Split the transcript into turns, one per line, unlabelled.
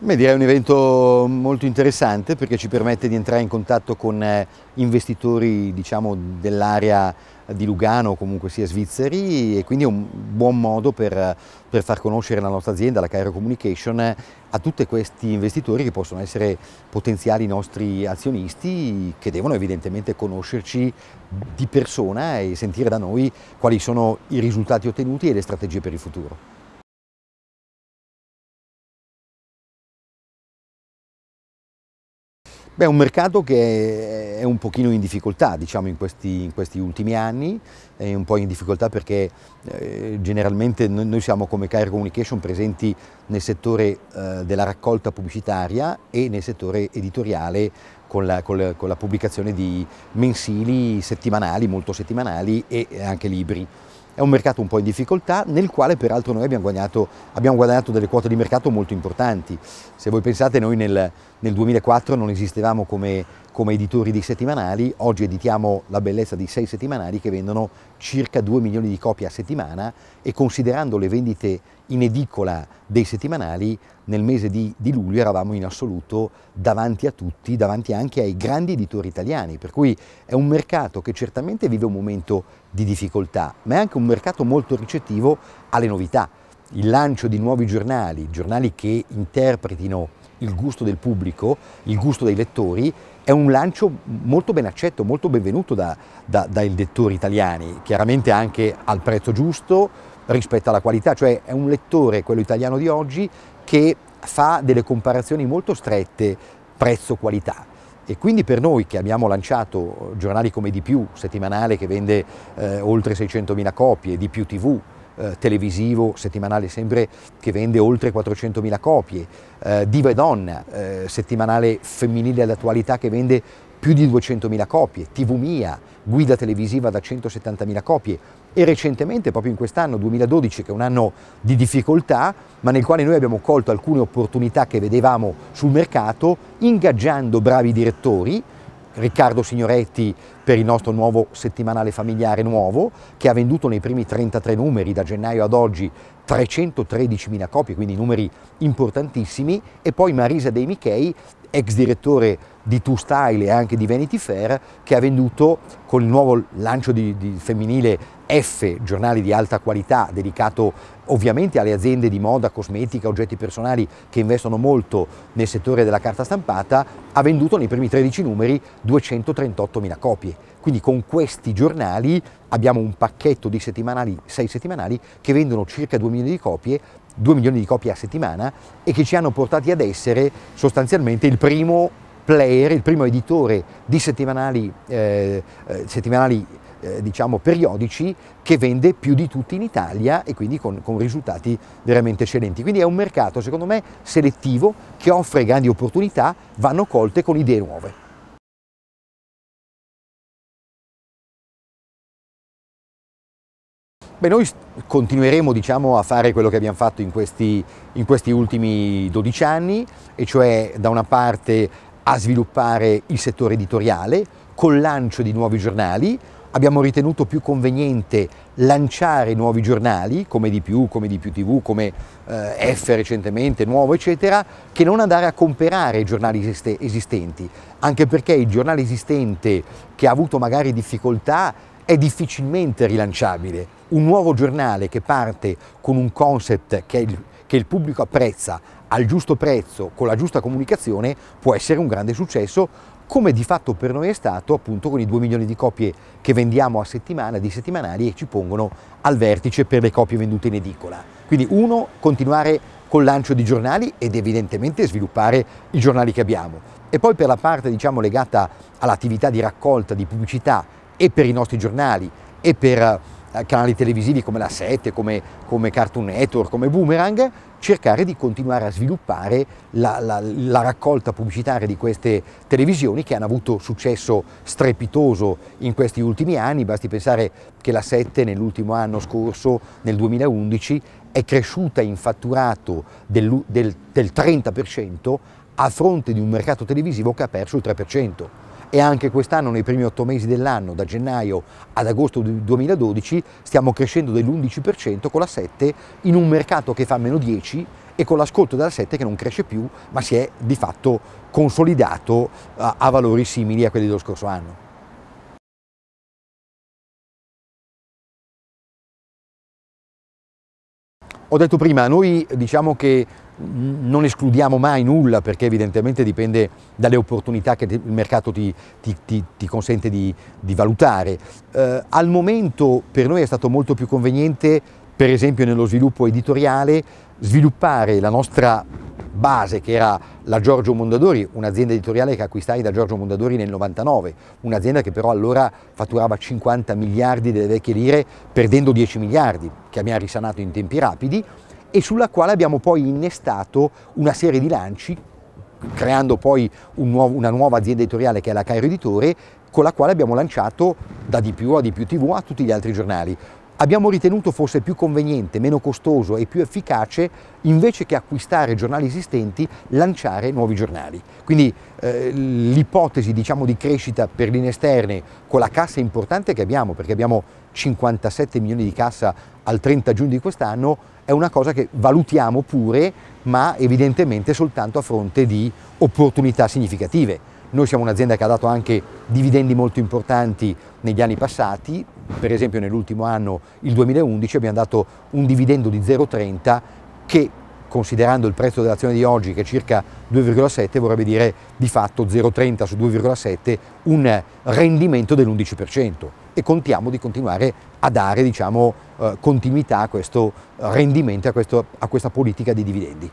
Beh, direi un evento molto interessante perché ci permette di entrare in contatto con eh, investitori diciamo, dell'area di Lugano o comunque sia svizzeri e quindi è un buon modo per, per far conoscere la nostra azienda, la Cairo Communication, a tutti questi investitori che possono essere potenziali nostri azionisti che devono evidentemente conoscerci di persona e sentire da noi quali sono i risultati ottenuti e le strategie per il futuro. Beh, è un mercato che è un pochino in difficoltà diciamo, in, questi, in questi ultimi anni, è un po' in difficoltà perché eh, generalmente noi, noi, siamo come Cairo Communication presenti nel settore eh, della raccolta pubblicitaria e nel settore editoriale con la, con, la, con la pubblicazione di mensili settimanali, molto settimanali e anche libri. È un mercato un po' in difficoltà nel quale peraltro noi abbiamo guadagnato, abbiamo guadagnato delle quote di mercato molto importanti. Se voi pensate noi nel, nel 2004 non esistevamo come come editori di settimanali, oggi editiamo la bellezza di sei settimanali che vendono circa 2 milioni di copie a settimana e considerando le vendite in edicola dei settimanali, nel mese di, di, luglio eravamo in assoluto davanti a tutti, davanti anche ai grandi editori italiani, per cui è un mercato che certamente vive un momento di difficoltà, ma è anche un mercato molto ricettivo alle novità. Il lancio di nuovi giornali, giornali che interpretino il gusto del pubblico, il gusto dei lettori è un lancio molto ben accetto, molto benvenuto da, da, dai lettori italiani, chiaramente anche al prezzo giusto rispetto alla qualità, cioè è un lettore, quello italiano di oggi, che fa delle comparazioni molto strette prezzo-qualità. E quindi per noi che abbiamo lanciato giornali come Di più, settimanale che vende eh, oltre 600.000 copie, Di più TV, eh, televisivo settimanale sempre che vende oltre 400.000 copie, eh, Diva e Donna, eh, settimanale femminile all'attualità che vende più di 200.000 copie, TV Mia, guida televisiva da 170.000 copie e recentemente, proprio in quest'anno 2012, che è un anno di difficoltà, ma nel quale noi abbiamo colto alcune opportunità che vedevamo sul mercato, ingaggiando bravi direttori, Riccardo Signoretti per il nostro nuovo settimanale familiare nuovo che ha venduto nei primi 33 numeri da gennaio ad oggi 313.000 copie, quindi numeri importantissimi, e poi Marisa De Michei, ex direttore di Two Style e anche di Vanity Fair, che ha venduto con il nuovo lancio di, di femminile F, giornale di alta qualità dedicato ovviamente alle aziende di moda, cosmetica, oggetti personali che investono molto nel settore della carta stampata, ha venduto nei primi 13 numeri 238.000 copie. Quindi con questi giornali abbiamo un pacchetto di settimanali, 6 settimanali, che vendono circa 2 milioni di copie 2 milioni di copie a settimana e che ci hanno portati ad essere sostanzialmente il primo player, il primo editore di settimanali, eh, eh settimanali eh, diciamo, periodici che vende più di tutti in Italia e quindi con, con, risultati veramente eccellenti. Quindi è un mercato, secondo me, selettivo che offre grandi opportunità, vanno colte con idee nuove. Beh, noi continueremo diciamo, a fare quello che abbiamo fatto in questi, in questi ultimi 12 anni, e cioè da una parte a sviluppare il settore editoriale, col lancio di nuovi giornali, abbiamo ritenuto più conveniente lanciare nuovi giornali, come di più, come di più TV, come eh, F recentemente, Nuovo, eccetera, che non andare a comprare i giornali esistenti, anche perché il giornale esistente che ha avuto magari difficoltà è difficilmente rilanciabile. Un nuovo giornale che parte con un concept che il, che il pubblico apprezza al giusto prezzo, con la giusta comunicazione, può essere un grande successo, come di fatto per noi è stato appunto con i 2 milioni di copie che vendiamo a settimana di settimanali e ci pongono al vertice per le copie vendute in edicola. Quindi uno, continuare col lancio di giornali ed evidentemente sviluppare i giornali che abbiamo. E poi per la parte diciamo, legata all'attività di raccolta, di pubblicità e per i nostri giornali e per eh, canali televisivi come la 7, come, come Cartoon Network, come Boomerang, cercare di continuare a sviluppare la, la, la, raccolta pubblicitaria di queste televisioni che hanno avuto successo strepitoso in questi ultimi anni, basti pensare che la 7 nell'ultimo anno scorso, nel 2011, è cresciuta in fatturato del, del, del 30% a fronte di un mercato televisivo che ha perso il 3% e anche quest'anno nei primi otto mesi dell'anno, da gennaio ad agosto 2012, stiamo crescendo dell'11% con la 7 in un mercato che fa meno 10 e con l'ascolto della 7 che non cresce più ma si è di fatto consolidato a valori simili a quelli dello scorso anno. Ho detto prima, noi diciamo che non escludiamo mai nulla perché evidentemente dipende dalle opportunità che il mercato ti, ti, ti, ti consente di, di valutare. Eh, al momento per noi è stato molto più conveniente, per esempio nello sviluppo editoriale, sviluppare la nostra base che era la Giorgio Mondadori, un'azienda editoriale che acquistai da Giorgio Mondadori nel 99, un'azienda che però allora fatturava 50 miliardi delle vecchie lire perdendo 10 miliardi, che abbiamo risanato in tempi rapidi e sulla quale abbiamo poi innestato una serie di lanci creando poi un nuovo, una nuova azienda editoriale che è la Cairo Editore, con la quale abbiamo lanciato da di più a di più TV a tutti gli altri giornali abbiamo ritenuto fosse più conveniente, meno costoso e più efficace, invece che acquistare giornali esistenti, lanciare nuovi giornali. Quindi eh, l'ipotesi diciamo, di crescita per linee esterne con la cassa importante che abbiamo, perché abbiamo 57 milioni di cassa al 30 giugno di quest'anno, è una cosa che valutiamo pure, ma evidentemente soltanto a fronte di opportunità significative. Noi siamo un'azienda che ha dato anche dividendi molto importanti negli anni passati, per esempio nell'ultimo anno, il 2011, abbiamo dato un dividendo di 0,30 che considerando il prezzo dell'azione di oggi che è circa 2,7 vorrebbe dire di fatto 0,30 su 2,7 un rendimento dell'11% e contiamo di continuare a dare diciamo, eh, continuità a questo rendimento, a, questo, a questa politica di dividendi.